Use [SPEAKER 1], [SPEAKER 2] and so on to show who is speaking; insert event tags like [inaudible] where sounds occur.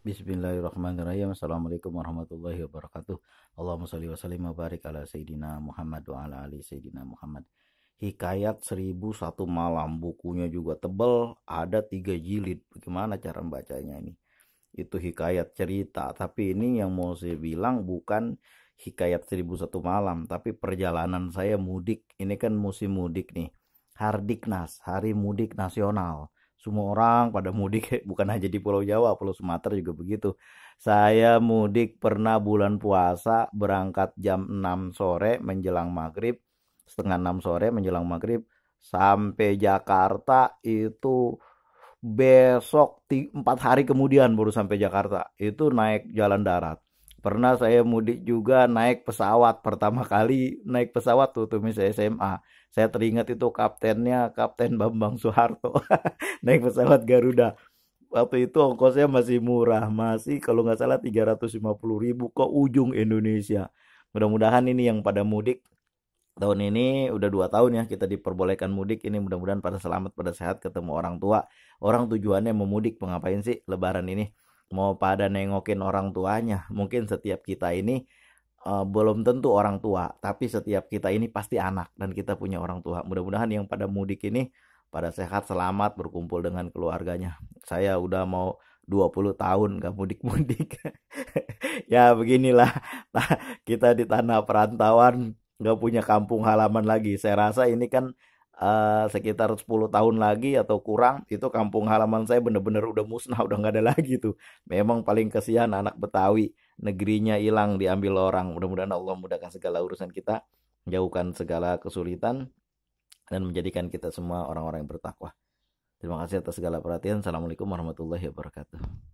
[SPEAKER 1] Bismillahirrahmanirrahim. Assalamualaikum warahmatullahi wabarakatuh. Allahumma salli wa sallim wa barik ala Sayyidina Muhammad wa ala ali Sayyidina Muhammad. Hikayat 1001 malam bukunya juga tebal, ada 3 jilid. Bagaimana cara membacanya ini? Itu hikayat cerita, tapi ini yang mau saya bilang bukan hikayat 1001 malam, tapi perjalanan saya mudik. Ini kan musim mudik nih. Hardiknas, Hari Mudik Nasional semua orang pada mudik [laughs] bukan hanya di Pulau Jawa, Pulau Sumatera juga begitu. Saya mudik pernah bulan puasa berangkat jam 6 sore menjelang maghrib, setengah 6 sore menjelang maghrib sampai Jakarta itu besok empat hari kemudian baru sampai Jakarta itu naik jalan darat Pernah saya mudik juga naik pesawat pertama kali naik pesawat tuh tuh misalnya SMA. Saya teringat itu kaptennya Kapten Bambang Soeharto [laughs] naik pesawat Garuda. Waktu itu ongkosnya masih murah, masih kalau nggak salah 350 ribu ke ujung Indonesia. Mudah-mudahan ini yang pada mudik tahun ini udah dua tahun ya kita diperbolehkan mudik ini mudah-mudahan pada selamat pada sehat ketemu orang tua orang tujuannya mau mudik ngapain sih lebaran ini mau pada nengokin orang tuanya. Mungkin setiap kita ini uh, belum tentu orang tua, tapi setiap kita ini pasti anak dan kita punya orang tua. Mudah-mudahan yang pada mudik ini pada sehat, selamat berkumpul dengan keluarganya. Saya udah mau 20 tahun gak mudik-mudik. [laughs] ya beginilah nah, kita di tanah perantauan gak punya kampung halaman lagi. Saya rasa ini kan uh, sekitar 10 tahun lagi atau kurang itu kampung halaman saya benar-benar udah musnah [laughs] udah nggak ada lagi tuh memang paling kesian anak Betawi negerinya hilang diambil orang mudah-mudahan Allah mudahkan segala urusan kita jauhkan segala kesulitan dan menjadikan kita semua orang-orang yang bertakwa. Terima kasih atas segala perhatian. Assalamualaikum warahmatullahi wabarakatuh.